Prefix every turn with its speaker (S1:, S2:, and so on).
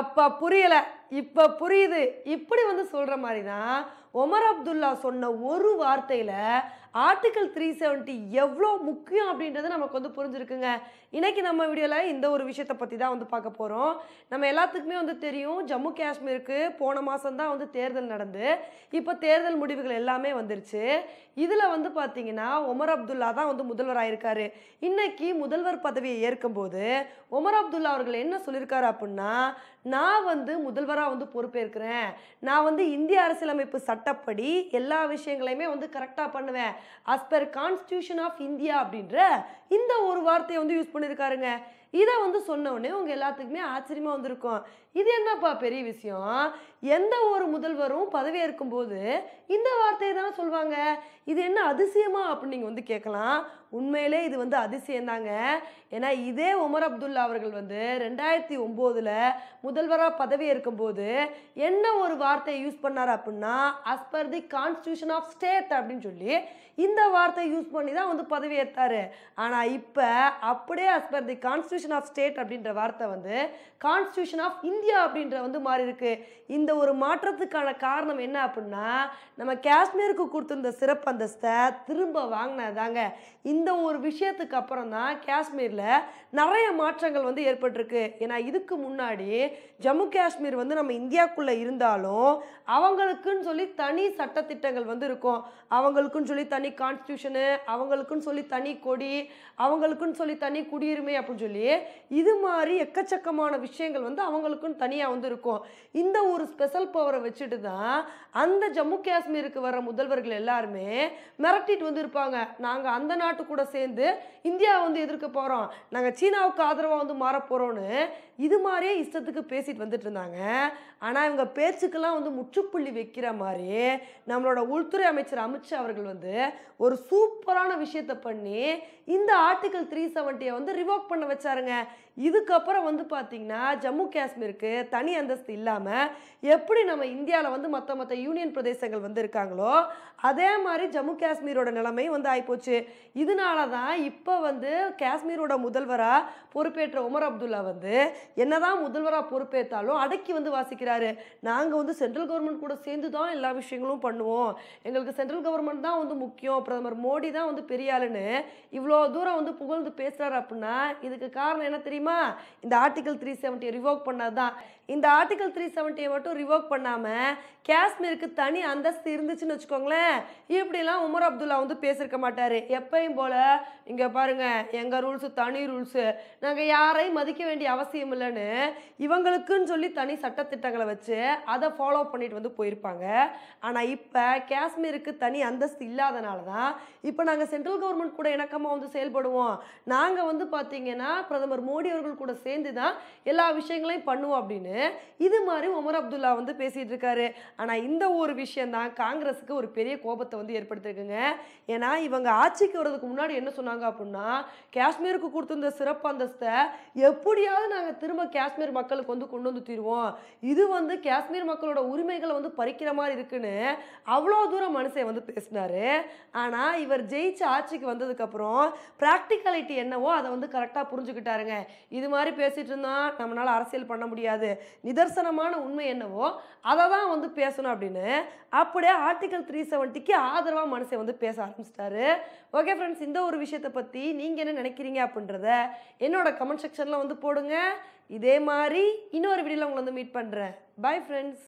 S1: அப்போ புரியலை இப்போ புரியுது இப்படி வந்து சொல்கிற மாதிரி தான் ஒமர் அப்துல்லா சொன்ன ஒரு வார்த்தையில் ஆர்டிக்கல் த்ரீ செவன்ட்டி எவ்வளோ முக்கியம் அப்படின்றத நமக்கு வந்து புரிஞ்சிருக்குங்க இன்றைக்கி நம்ம வீடியோவில் இந்த ஒரு விஷயத்தை பற்றி தான் வந்து பார்க்க போகிறோம் நம்ம எல்லாத்துக்குமே வந்து தெரியும் ஜம்மு காஷ்மீருக்கு போன மாதம் தான் வந்து தேர்தல் நடந்து இப்போ தேர்தல் முடிவுகள் எல்லாமே வந்துருச்சு இதில் வந்து பார்த்திங்கன்னா ஒமர் அப்துல்லா தான் வந்து முதல்வராக இருக்கார் இன்றைக்கி முதல்வர் பதவியை ஏற்கும்போது ஒமர் அப்துல்லா அவர்கள் என்ன சொல்லியிருக்காரு அப்படின்னா நான் வந்து முதல்வராக வந்து பொறுப்பேற்கிறேன் நான் வந்து இந்திய அரசியலமைப்பு சட்ட சட்டப்படி எல்லா விஷயங்களையுமே வந்து கரெக்டாக பண்ணுவேன் as per constitution of India அப்படின்ற இந்த ஒரு வார்த்தையை வந்து யூஸ் பண்ணியிருக்காருங்க இதை வந்து சொன்னோடனே உங்கள் எல்லாத்துக்குமே ஆச்சரியமாக வந்திருக்கும் இது என்னப்பா பெரிய விஷயம் எந்த ஒரு முதல்வரும் பதவியேற்கும் போது இந்த வார்த்தையை தானே சொல்லுவாங்க இது என்ன அதிசயமா அப்படின்னு நீங்கள் வந்து கேட்கலாம் உண்மையிலே இது வந்து அதிசயம்தாங்க ஏன்னா இதே உமர் அப்துல்லா அவர்கள் வந்து ரெண்டாயிரத்தி ஒம்போதில் முதல்வராக பதவி போது என்ன ஒரு வார்த்தையை யூஸ் பண்ணார் அப்படின்னா as per the constitution of state அப்படின்னு சொல்லி இந்த வார்த்தையை யூஸ் பண்ணி தான் வந்து பதவி பதவியேற்றார் ஆனால் இப்போ அப்படியே as per the constitution constitution of state அப்படின்ற வார்த்தை வந்து கான்ஸ்டியூஷன் ஆஃப் இந்தியா அப்படின்ற வந்து மாறி இருக்கு இந்த ஒரு மாற்றத்துக்கான காரணம் என்ன அப்படின்னா நம்ம காஷ்மீருக்கு கொடுத்துருந்த சிறப்பு அந்தஸ்தை திரும்ப வாங்கினதாங்க இந்த ஒரு விஷயத்துக்கு அப்புறம் தான் காஷ்மீரில் நிறைய மாற்றங்கள் வந்து ஏற்பட்டிருக்கு ஏன்னா இதுக்கு முன்னாடி ஜம்மு காஷ்மீர் வந்து நம்ம இந்தியாவுக்குள்ளே இருந்தாலும் அவங்களுக்குன்னு சொல்லி தனி சட்டத்திட்டங்கள் வந்து இருக்கும் அவங்களுக்குன்னு சொல்லி தனி கான்ஸ்டியூஷனு அவங்களுக்குன்னு சொல்லி தனி கொடி அவங்களுக்குன்னு சொல்லி தனி குடியுரிமை அப்படின்னு சொல்லி இது மாதிரி எக்கச்சக்கமான விஷயங்கள் வந்து அவங்களுக்குன்னு தனியாக வந்து இருக்கும் இந்த ஒரு ஸ்பெஷல் பவரை வச்சுட்டு தான் அந்த ஜம்மு காஷ்மீருக்கு வர முதல்வர்கள் எல்லாருமே மிரட்டிட்டு வந்து இருப்பாங்க நாங்கள் அந்த நாட்டு கூட சேர்ந்து இந்தியாவை வந்து எதிர்க்க போகிறோம் நாங்கள் சீனாவுக்கு ஆதரவாக வந்து மாறப்போகிறோம்னு போகிறோன்னு இது மாதிரியே இஷ்டத்துக்கு பேசிட்டு வந்துட்டு இருந்தாங்க ஆனால் இவங்க பேச்சுக்கெல்லாம் வந்து முற்றுப்புள்ளி வைக்கிற மாதிரி நம்மளோட உள்துறை அமைச்சர் அமித்ஷா அவர்கள் வந்து ஒரு சூப்பரான விஷயத்தை பண்ணி இந்த ஆர்டிகல் த்ரீ செவன்ட்டியை வந்து ரிவோக் பண்ண வச்சாருங்க பண்ணிட்டாங்க இதுக்கப்புறம் வந்து பார்த்திங்கன்னா ஜம்மு காஷ்மீருக்கு தனி அந்தஸ்து இல்லாமல் எப்படி நம்ம இந்தியாவில் வந்து மற்ற மற்ற யூனியன் பிரதேசங்கள் வந்து இருக்காங்களோ அதே மாதிரி ஜம்மு காஷ்மீரோட நிலைமையும் வந்து ஆகிப்போச்சு இதனால தான் இப்போ வந்து காஷ்மீரோட முதல்வராக பொறுப்பேற்ற உமர் அப்துல்லா வந்து என்னதான் முதல்வராக பொறுப்பேற்றாலும் அடக்கி வந்து வாசிக்கிறாரு நாங்கள் வந்து சென்ட்ரல் கவர்மெண்ட் கூட சேர்ந்து தான் எல்லா விஷயங்களும் பண்ணுவோம் எங்களுக்கு சென்ட்ரல் கவர்மெண்ட் தான் வந்து முக்கியம் பிரதமர் மோடி தான் வந்து பெரியாளுன்னு இவ்வளோ தூரம் வந்து புகழ்ந்து பேசுகிறாரு அப்படின்னா இதுக்கு காரணம் என்ன தெரியுமா இந்த ஆர்டிகல் த்ரீ செவன்ட்டியை ரிவோக் பண்ணது தான் இந்த ஆர்டிகல் த்ரீ செவன்ட்டியை மட்டும் ரிவோக் பண்ணாமல் காஷ்மீருக்கு தனி அந்தஸ்து இருந்துச்சுன்னு வச்சுக்கோங்களேன் இப்படிலாம் உமர் அப்துல்லா வந்து பேசியிருக்க மாட்டார் எப்பயும் போல் இங்கே பாருங்கள் எங்கள் ரூல்ஸு தனி ரூல்ஸு நாங்கள் யாரையும் மதிக்க வேண்டிய அவசியம் இல்லைன்னு இவங்களுக்குன்னு சொல்லி தனி சட்டத்திட்டங்களை வச்சு அதை ஃபாலோ பண்ணிட்டு வந்து போயிருப்பாங்க ஆனால் இப்போ காஷ்மீருக்கு தனி அந்தஸ்து இல்லாதனால தான் இப்போ நாங்கள் சென்ட்ரல் கவர்மெண்ட் கூட இணக்கமாக வந்து செயல்படுவோம் நாங்கள் வந்து பார்த்தீங்கன்னா பிரதமர் மோடி அவர்கள் கூட சேர்ந்து தான் எல்லா விஷயங்களையும் பண்ணுவோம் அப்படின்னு இது மாதிரி உமர் அப்துல்லா வந்து பேசிட்டு இருக்காரு ஆனா இந்த ஒரு விஷயம்தான் காங்கிரஸுக்கு ஒரு பெரிய கோபத்தை வந்து ஏற்படுத்திருக்குங்க ஏன்னா இவங்க ஆட்சிக்கு வர்றதுக்கு முன்னாடி என்ன சொன்னாங்க அப்படின்னா காஷ்மீருக்கு கொடுத்திருந்த சிறப்பு அந்தஸ்தை எப்படியாவது நாங்கள் திரும்ப காஷ்மீர் மக்களுக்கு வந்து கொண்டு வந்து தீர்வோம் இது வந்து காஷ்மீர் மக்களோட உரிமைகளை வந்து பறிக்கிற மாதிரி இருக்குன்னு அவ்வளோ தூரம் மனுஷன் வந்து பேசினாரு ஆனா இவர் ஜெயிச்ச ஆட்சிக்கு வந்ததுக்கு அப்புறம் பிராக்டிகாலிட்டி என்னவோ அதை வந்து கரெக்டாக புரிஞ்சுக்கிட்டு விட்டாருங்க இது மாதிரி பேசிகிட்டு இருந்தால் நம்மளால் அரசியல் பண்ண முடியாது நிதர்சனமான உண்மை என்னவோ அதை தான் வந்து பேசணும் அப்படின்னு அப்படியே ஆர்டிகல் த்ரீ செவன்ட்டிக்கு ஆதரவாக மனசை வந்து பேச ஆரம்பிச்சிட்டாரு ஓகே ஃப்ரெண்ட்ஸ் இந்த ஒரு விஷயத்தை பற்றி நீங்கள் என்ன நினைக்கிறீங்க அப்படின்றத என்னோட கமெண்ட் செக்ஷனில் வந்து போடுங்க இதே மாதிரி இன்னொரு வீடியோவில் உங்களை வந்து மீட் பண்ணுறேன் பாய் ஃப்ரெண்ட்ஸ்